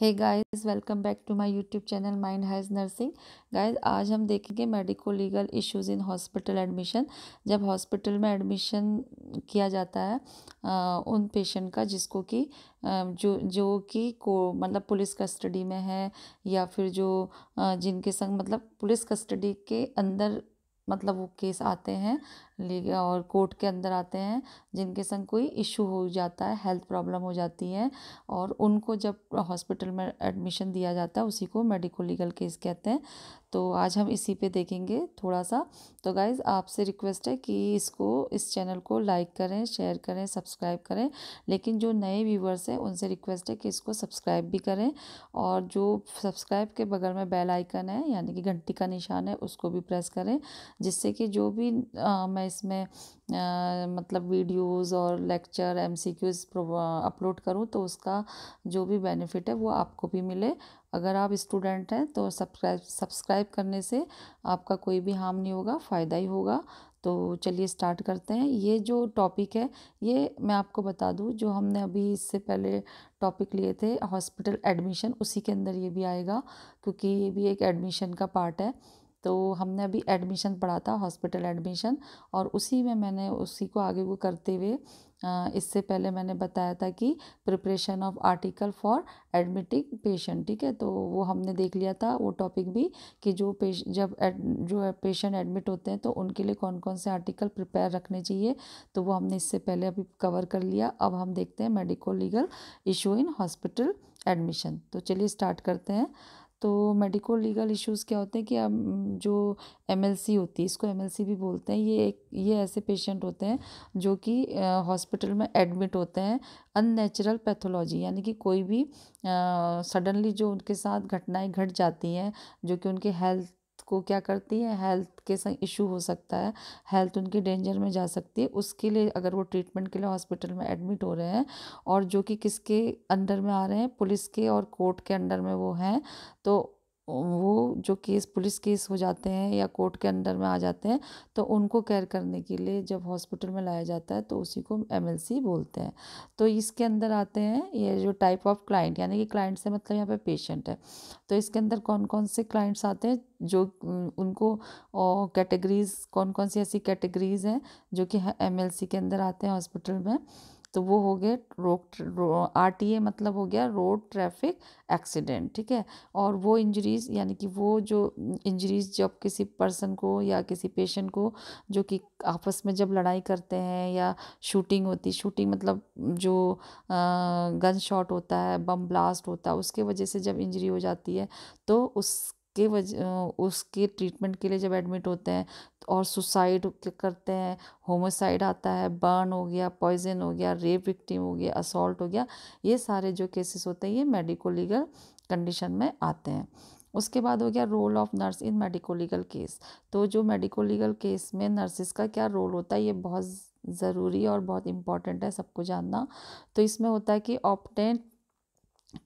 hey guys welcome back to my YouTube channel mind has nursing guys आज हम देखेंगे medico legal issues in hospital admission जब hospital में admission किया जाता है आ, उन पेशेंट का जिसको कि जो जो कि को मतलब पुलिस कस्टडी में है या फिर जो जिनके संग मतलब पुलिस कस्टडी के अंदर मतलब वो केस आते हैं और कोर्ट के अंदर आते हैं जिनके संग कोई इशू हो जाता है हेल्थ प्रॉब्लम हो जाती है और उनको जब हॉस्पिटल में एडमिशन दिया जाता है उसी को मेडिको लीगल केस कहते हैं तो आज हम इसी पे देखेंगे थोड़ा सा तो गाइज़ आपसे रिक्वेस्ट है कि इसको इस चैनल को लाइक करें शेयर करें सब्सक्राइब करें लेकिन जो नए व्यूवर्स हैं उनसे रिक्वेस्ट है कि इसको सब्सक्राइब भी करें और जो सब्सक्राइब के बगल में बेल आइकन है यानी कि घंटी का निशान है उसको भी प्रेस करें जिससे कि जो भी आ, मैं इसमें आ, मतलब वीडियोस और लेक्चर एम अपलोड करूं तो उसका जो भी बेनिफिट है वो आपको भी मिले अगर आप स्टूडेंट हैं तो सब्सक्राइब सब्सक्राइब करने से आपका कोई भी हार्म नहीं होगा फ़ायदा ही होगा तो चलिए स्टार्ट करते हैं ये जो टॉपिक है ये मैं आपको बता दूं जो हमने अभी इससे पहले टॉपिक लिए थे हॉस्पिटल एडमिशन उसी के अंदर ये भी आएगा क्योंकि ये भी एक एडमिशन का पार्ट है तो हमने अभी एडमिशन पढ़ा था हॉस्पिटल एडमिशन और उसी में मैंने उसी को आगे वो करते हुए इससे पहले मैंने बताया था कि preparation of article for admitting patient ठीक है तो वो हमने देख लिया था वो टॉपिक भी कि जो पेश जब एड, जो पेशेंट एडमिट होते हैं तो उनके लिए कौन कौन से आर्टिकल प्रिपेयर रखने चाहिए तो वो हमने इससे पहले अभी कवर कर लिया अब हम देखते हैं medico legal issue in hospital admission तो चलिए स्टार्ट करते हैं तो मेडिको लीगल इश्यूज़ क्या होते हैं कि अब जो एमएलसी होती है इसको एमएलसी भी बोलते हैं ये एक ये ऐसे पेशेंट होते हैं जो कि हॉस्पिटल में एडमिट होते हैं अननेचुरल पैथोलॉजी यानी कि कोई भी सडनली जो उनके साथ घटनाएं घट जाती हैं जो कि उनके हेल्थ को क्या करती है हेल्थ के संग इशू हो सकता है हेल्थ उनकी डेंजर में जा सकती है उसके लिए अगर वो ट्रीटमेंट के लिए हॉस्पिटल में एडमिट हो रहे हैं और जो कि किसके अंडर में आ रहे हैं पुलिस के और कोर्ट के अंडर में वो हैं तो वो जो केस पुलिस केस हो जाते हैं या कोर्ट के अंडर में आ जाते हैं तो उनको केयर करने के लिए जब हॉस्पिटल में लाया जाता है तो उसी को एमएलसी बोलते हैं तो इसके अंदर आते हैं ये जो टाइप ऑफ क्लाइंट यानी कि क्लाइंट से मतलब यहाँ पे पेशेंट है तो इसके अंदर कौन कौन से क्लाइंट्स आते हैं जो उनको कैटेगरीज कौन कौन सी ऐसी कैटेगरीज हैं जो कि एम के अंदर आते हैं हॉस्पिटल में तो वो हो गए रो आर मतलब हो गया रोड ट्रैफिक एक्सीडेंट ठीक है और वो इंजरीज यानी कि वो जो इंजरीज जब किसी पर्सन को या किसी पेशेंट को जो कि आपस में जब लड़ाई करते हैं या शूटिंग होती शूटिंग मतलब जो गन शॉट होता है बम ब्लास्ट होता है उसके वजह से जब इंजरी हो जाती है तो उस के वज उसके ट्रीटमेंट के लिए जब एडमिट होते हैं और सुसाइड करते हैं होमोसाइड आता है बर्न हो गया पॉइजन हो गया रेप विक्टिम हो गया असॉल्ट हो गया ये सारे जो केसेस होते हैं ये मेडिको लीगल कंडीशन में आते हैं उसके बाद हो गया role of nurse in medico legal case तो जो मेडिको लीगल केस में नर्सिस का क्या रोल होता है ये बहुत ज़रूरी और बहुत इम्पॉर्टेंट है सबको जानना तो इसमें होता है कि obtain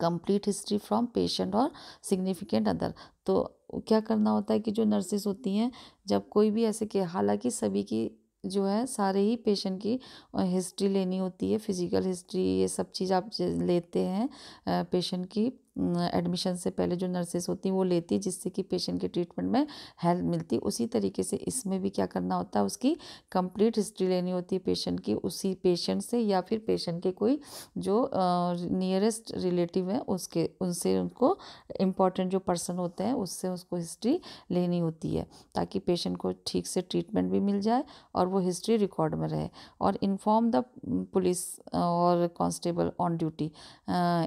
complete history from patient और सिग्निफिकेंट अदर तो क्या करना होता है कि जो नर्सेज होती हैं जब कोई भी ऐसे के हालांकि सभी की जो है सारे ही पेशेंट की हिस्ट्री लेनी होती है फिजिकल हिस्ट्री ये सब चीज़ आप लेते हैं पेशेंट की एडमिशन से पहले जो नर्सेस होती हैं वो लेती हैं जिससे कि पेशेंट के ट्रीटमेंट में हेल्प मिलती उसी तरीके से इसमें भी क्या करना होता है उसकी कंप्लीट हिस्ट्री लेनी होती है पेशेंट की उसी पेशेंट से या फिर पेशेंट के कोई जो नियरेस्ट रिलेटिव है उसके उनसे उनको इम्पॉर्टेंट जो पर्सन होते हैं उससे उसको हिस्ट्री लेनी होती है ताकि पेशेंट को ठीक से ट्रीटमेंट भी मिल जाए और वो हिस्ट्री रिकॉर्ड में रहे और इन्फॉर्म द पुलिस और constable on duty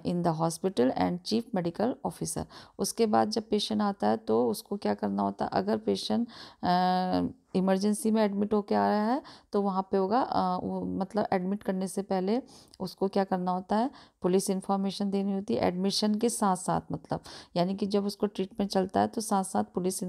in the hospital and chief chief medical officer उसके बाद जब पेशेंट आता है तो उसको क्या करना होता है अगर पेशेंट इमरजेंसी में एडमिट होके आ रहा है तो वहाँ पे होगा वो मतलब एडमिट करने से पहले उसको क्या करना होता है पुलिस इन्फॉर्मेशन देनी होती है एडमिशन के साथ साथ मतलब यानी कि जब उसको ट्रीटमेंट चलता है तो साथ साथ पुलिस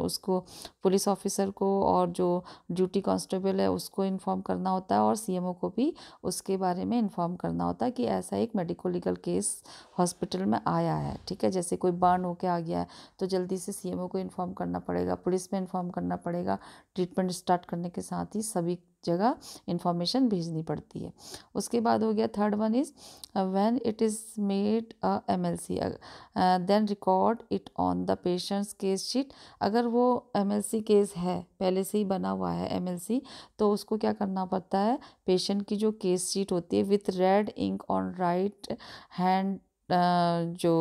उसको पुलिस ऑफिसर को और जो ड्यूटी कांस्टेबल है उसको इन्फॉर्म करना होता है और सी को भी उसके बारे में इन्फॉर्म करना होता है कि ऐसा एक मेडिको लीगल केस हॉस्पिटल में आया है ठीक है जैसे कोई बर्न होकर आ गया है तो जल्दी से सी को इन्फॉर्म करना पड़ेगा पुलिस में इन्फॉर्म करना पड़ेगा ट्रीटमेंट स्टार्ट करने के साथ ही सभी जगह इंफॉर्मेशन भेजनी पड़ती है उसके बाद हो गया third one is when it is made M L C then record it on the patient's case sheet अगर वो एम एल सी केस है पहले से ही बना हुआ है एम एल सी तो उसको क्या करना पड़ता है पेशेंट की जो केस शीट होती है with red ink on right hand जो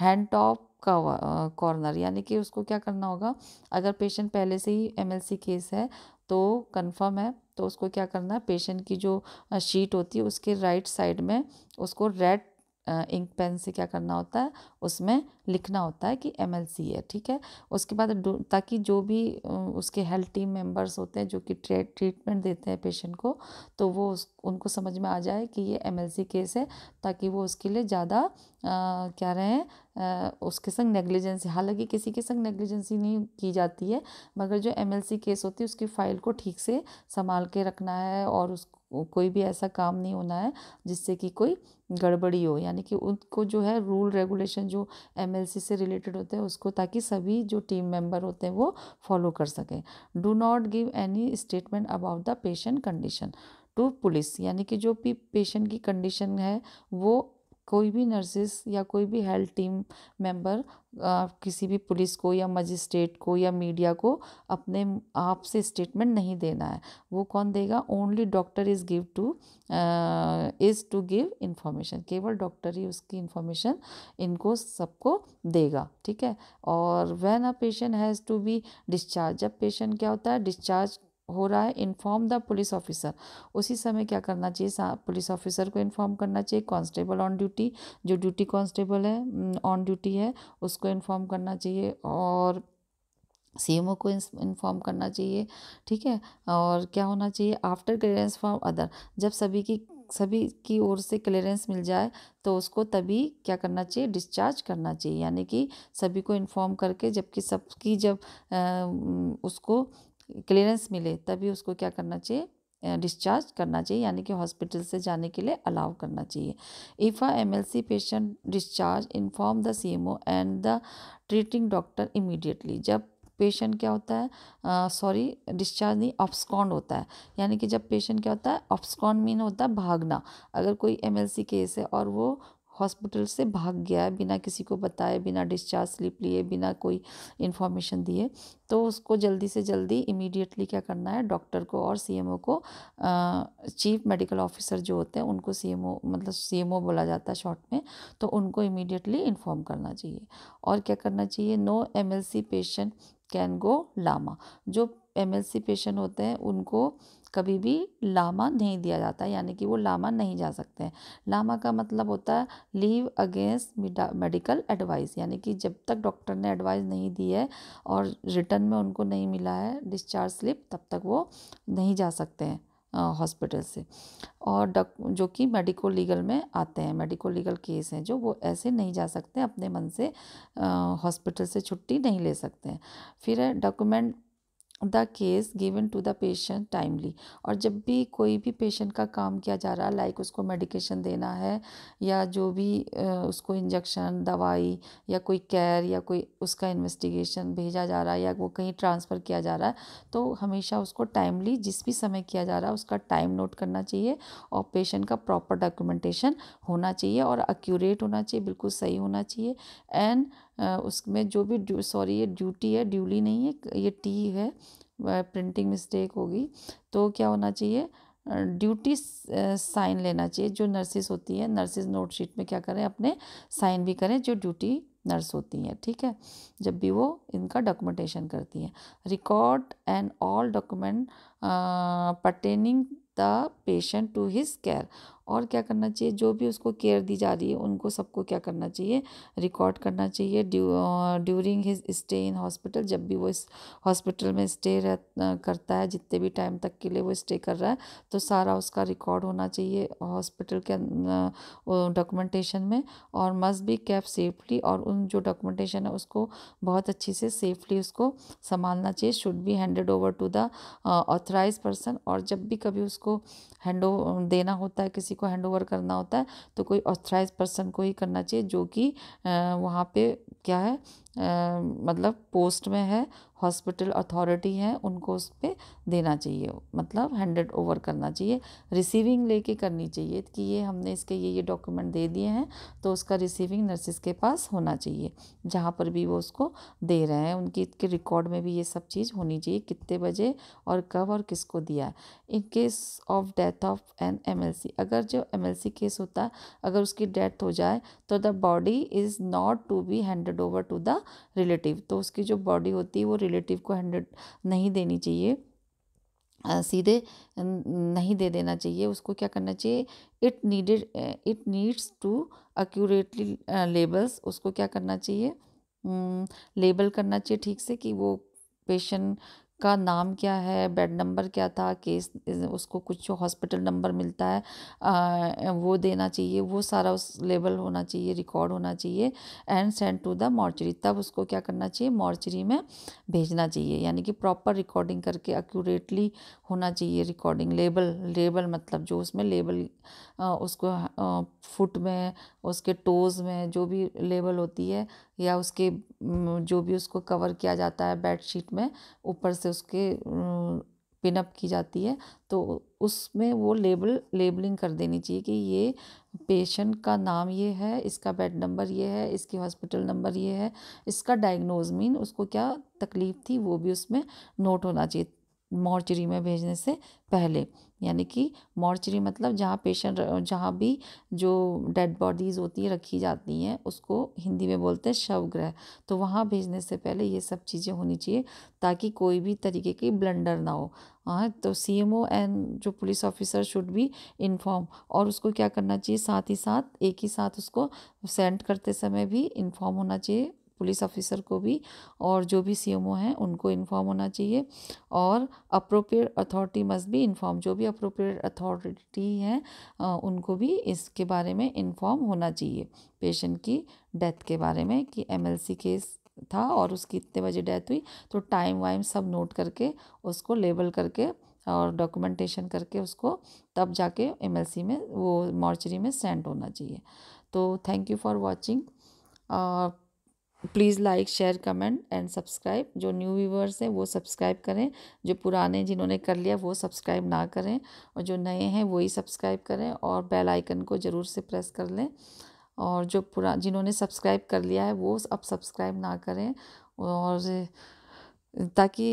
हैंड टॉप कॉर्नर यानी कि उसको क्या करना होगा अगर पेशेंट पहले से ही एमएलसी केस है तो कंफर्म है तो उसको क्या करना है पेशेंट की जो शीट होती है उसके राइट साइड में उसको रेड इंक पेन से क्या करना होता है उसमें लिखना होता है कि एम है ठीक है उसके बाद ताकि जो भी उसके हेल्थ टीम मेंबर्स होते हैं जो कि ट्रीटमेंट देते हैं पेशेंट को तो वो उनको समझ में आ जाए कि ये एम केस है ताकि वो उसके लिए ज़्यादा क्या रहें उसके संग नेग्लिजेंसी हालांकि किसी के संग नेग्लिजेंसी नहीं की जाती है मगर जो एम केस होती है उसकी फ़ाइल को ठीक से संभाल के रखना है और उस कोई भी ऐसा काम नहीं होना है जिससे कि कोई गड़बड़ी हो यानी कि उनको जो है रूल रेगुलेशन जो एम एम से रिलेटेड होते हैं उसको ताकि सभी जो टीम मेंबर होते हैं वो फॉलो कर सकें do not give any statement about the patient condition to police यानी कि जो भी पेशेंट की कंडीशन है वो कोई भी नर्सिस या कोई भी हेल्थ टीम मेंबर किसी भी पुलिस को या मजिस्ट्रेट को या मीडिया को अपने आप से स्टेटमेंट नहीं देना है वो कौन देगा only doctor is give to is to give information केवल डॉक्टर ही उसकी इन्फॉर्मेशन इनको सबको देगा ठीक है और when a patient has to be discharge जब पेशेंट क्या होता है डिस्चार्ज हो रहा है इन्फॉर्म द पुलिस ऑफिसर उसी समय क्या करना चाहिए पुलिस ऑफिसर को इन्फॉर्म करना चाहिए कांस्टेबल ऑन ड्यूटी जो ड्यूटी कांस्टेबल है ऑन ड्यूटी है उसको इन्फॉर्म करना चाहिए और सीएमओ को इन्फॉर्म करना चाहिए ठीक है और क्या होना चाहिए आफ्टर क्लियरेंस फ्रॉम अदर जब सभी की सभी की ओर से क्लियरेंस मिल जाए तो उसको तभी क्या करना चाहिए डिस्चार्ज करना चाहिए यानी कि सभी को इन्फॉर्म करके जबकि सबकी जब आ, उसको क्लियरेंस मिले तभी उसको क्या करना चाहिए डिस्चार्ज करना चाहिए यानी कि हॉस्पिटल से जाने के लिए अलाउ करना चाहिए if a MLC patient discharge inform the CMO and the treating doctor immediately जब पेशेंट क्या होता है सॉरी डिस्चार्ज नहीं ऑफ्सकॉन्ड होता है यानी कि जब पेशेंट क्या होता है ऑफ्सकॉन्ड मीन होता है भागना अगर कोई एमएलसी केस है और वो हॉस्पिटल से भाग गया है बिना किसी को बताए बिना डिस्चार्ज स्लिप लिए बिना कोई इन्फॉर्मेशन दिए तो उसको जल्दी से जल्दी इमीडिएटली क्या करना है डॉक्टर को और सीएमओ को चीफ मेडिकल ऑफिसर जो होते हैं उनको सीएमओ मतलब सीएमओ बोला जाता है शॉर्ट में तो उनको इमीडिएटली इन्फॉर्म करना चाहिए और क्या करना चाहिए no MLC patient can go LAMA जो पेशेंट होते हैं उनको कभी भी लामा नहीं दिया जाता यानी कि वो लामा नहीं जा सकते हैं लामा का मतलब होता है लीव अगेंस्ट मेडिकल एडवाइस यानी कि जब तक डॉक्टर ने एडवाइस नहीं दी है और रिटर्न में उनको नहीं मिला है डिस्चार्ज स्लिप तब तक वो नहीं जा सकते हैं हॉस्पिटल से और जो कि मेडिको लीगल में आते हैं मेडिको लीगल केस हैं जो वो ऐसे नहीं जा सकते अपने मन से हॉस्पिटल से छुट्टी नहीं ले सकते हैं फिर है document the case given to the patient timely और जब भी कोई भी पेशेंट का काम किया जा रहा है लाइक उसको मेडिकेशन देना है या जो भी उसको इंजेक्शन दवाई या कोई केयर या कोई उसका इन्वेस्टिगेशन भेजा जा रहा है या वो कहीं ट्रांसफ़र किया जा रहा है तो हमेशा उसको टाइमली जिस भी समय किया जा रहा है उसका टाइम नोट करना चाहिए और पेशेंट का प्रॉपर डॉक्यूमेंटेशन होना चाहिए और एक्यूरेट होना चाहिए बिल्कुल सही होना चाहिए एंड उसमें जो भी सॉरी ये ड्यूटी है ड्यूली नहीं है ये टी है प्रिंटिंग मिस्टेक होगी तो क्या होना चाहिए ड्यूटी साइन लेना चाहिए जो नर्सिस होती है नर्सिस नोट शीट में क्या करें अपने साइन भी करें जो ड्यूटी नर्स होती हैं ठीक है जब भी वो इनका डॉक्यूमेंटेशन करती हैं record and all document pertaining the patient to his care और क्या करना चाहिए जो भी उसको केयर दी जा रही है उनको सबको क्या करना चाहिए रिकॉर्ड करना चाहिए during his stay in hospital जब भी वो इस हॉस्पिटल में स्टे रह करता है जितने भी टाइम तक के लिए वो स्टे कर रहा है तो सारा उसका रिकॉर्ड होना चाहिए हॉस्पिटल के अं, डॉक्यूमेंटेशन में और मस्ट बी कैप सेफली और उन जो डॉक्यूमेंटेशन है उसको बहुत अच्छी से सेफली उसको संभालना चाहिए should be handed over to the authorise person और जब भी कभी उसको हैंड देना होता है किसी को हैंड ओवर करना होता है तो कोई ऑथराइज पर्सन को ही करना चाहिए जो कि वहाँ पे क्या है मतलब पोस्ट में है हॉस्पिटल अथॉरिटी है उनको उस पर देना चाहिए मतलब हैंडेड ओवर करना चाहिए रिसीविंग लेके करनी चाहिए कि ये हमने इसके ये ये डॉक्यूमेंट दे दिए हैं तो उसका रिसीविंग नर्सिस के पास होना चाहिए जहाँ पर भी वो उसको दे रहे हैं उनकी के रिकॉर्ड में भी ये सब चीज़ होनी चाहिए कितने बजे और कब और किसको दिया है in case of death of an M अगर जो एम केस होता है अगर उसकी डेथ हो जाए तो the body is not to be handed over to the relative तो उसकी जो बॉडी होती है वो रिलेटिव को हंड्रेड नहीं देनी चाहिए सीधे नहीं दे देना चाहिए उसको क्या करना चाहिए it needed it needs to accurately labels उसको क्या करना चाहिए लेबल करना चाहिए ठीक से कि वो पेशेंट का नाम क्या है बेड नंबर क्या था केस उसको कुछ हॉस्पिटल नंबर मिलता है वो देना चाहिए वो सारा उस लेबल होना चाहिए रिकॉर्ड होना चाहिए and send to the mortuary तब उसको क्या करना चाहिए मॉर्चरी में भेजना चाहिए यानी कि प्रॉपर रिकॉर्डिंग करके एक्यूरेटली होना चाहिए रिकॉर्डिंग लेबल लेबल मतलब जो उसमें लेबल उसको फुट में उसके टोज़ में जो भी लेबल होती है या उसके जो भी उसको कवर किया जाता है बेड शीट में ऊपर से उसके पिनअप की जाती है तो उसमें वो लेबल लेबलिंग कर देनी चाहिए कि ये पेशेंट का नाम ये है इसका बेड नंबर ये है इसकी हॉस्पिटल नंबर ये है इसका डायग्नोज मीन उसको क्या तकलीफ़ थी वो भी उसमें नोट होना चाहिए मॉर्चरी में भेजने से पहले यानी कि मॉर्चरी मतलब जहाँ पेशेंट जहाँ भी जो डेड बॉडीज़ होती हैं रखी जाती हैं उसको हिंदी में बोलते हैं ग्रह तो वहाँ भेजने से पहले ये सब चीज़ें होनी चाहिए ताकि कोई भी तरीके की ब्लंडर ना हो हाँ तो सी एम ओ एंड जो police officer should be inform और उसको क्या करना चाहिए साथ ही साथ एक ही साथ उसको सेंड करते समय भी इन्फॉर्म होना चाहिए पुलिस ऑफिसर को भी और जो भी सी हैं उनको इन्फॉर्म होना चाहिए और अप्रोप्रिएट अथॉरिटी मस्ट भी इन्फॉर्म जो भी अप्रोप्रिएट अथॉरिटी हैं उनको भी इसके बारे में इन्फॉर्म होना चाहिए पेशेंट की डेथ के बारे में कि एम केस था और उसकी इतने बजे डेथ हुई तो टाइम वाइम सब नोट करके उसको लेबल करके और डॉक्यूमेंटेशन करके उसको तब जाके एम में वो मॉर्चरी में सेंड होना चाहिए तो thank you for watching please like share comment and subscribe जो न्यू व्यूवर्स हैं वो सब्सक्राइब करें जो पुराने जिन्होंने कर लिया वो सब्सक्राइब ना करें और जो नए हैं वही सब्सक्राइब करें और बेल आइकन को ज़रूर से प्रेस कर लें और जो पुरा जिन्होंने सब्सक्राइब कर लिया है वो अब सब्सक्राइब ना करें और ताकि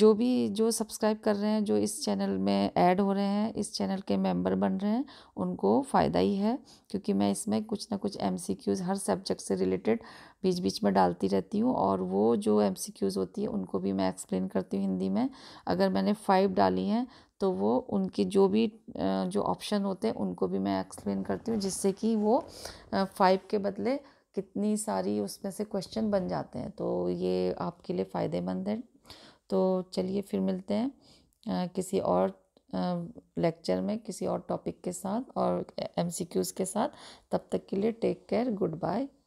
जो भी जो सब्सक्राइब कर रहे हैं जो इस चैनल में ऐड हो रहे हैं इस चैनल के मेंबर बन रहे हैं उनको फ़ायदा ही है क्योंकि मैं इसमें कुछ ना कुछ एम हर सब्जेक्ट से रिलेटेड बीच बीच में डालती रहती हूँ और वो जो एम होती है उनको भी मैं एक्सप्लेन करती हूँ हिंदी में अगर मैंने फाइव डाली हैं तो वो उनकी जो भी जो ऑप्शन होते हैं उनको भी मैं एक्सप्लेन करती हूँ जिससे कि वो फाइव के बदले कितनी सारी उसमें से क्वेश्चन बन जाते हैं तो ये आपके लिए फ़ायदेमंद है तो चलिए फिर मिलते हैं किसी और लेक्चर में किसी और टॉपिक के साथ और एमसीक्यूज़ के साथ तब तक के लिए टेक केयर गुड बाय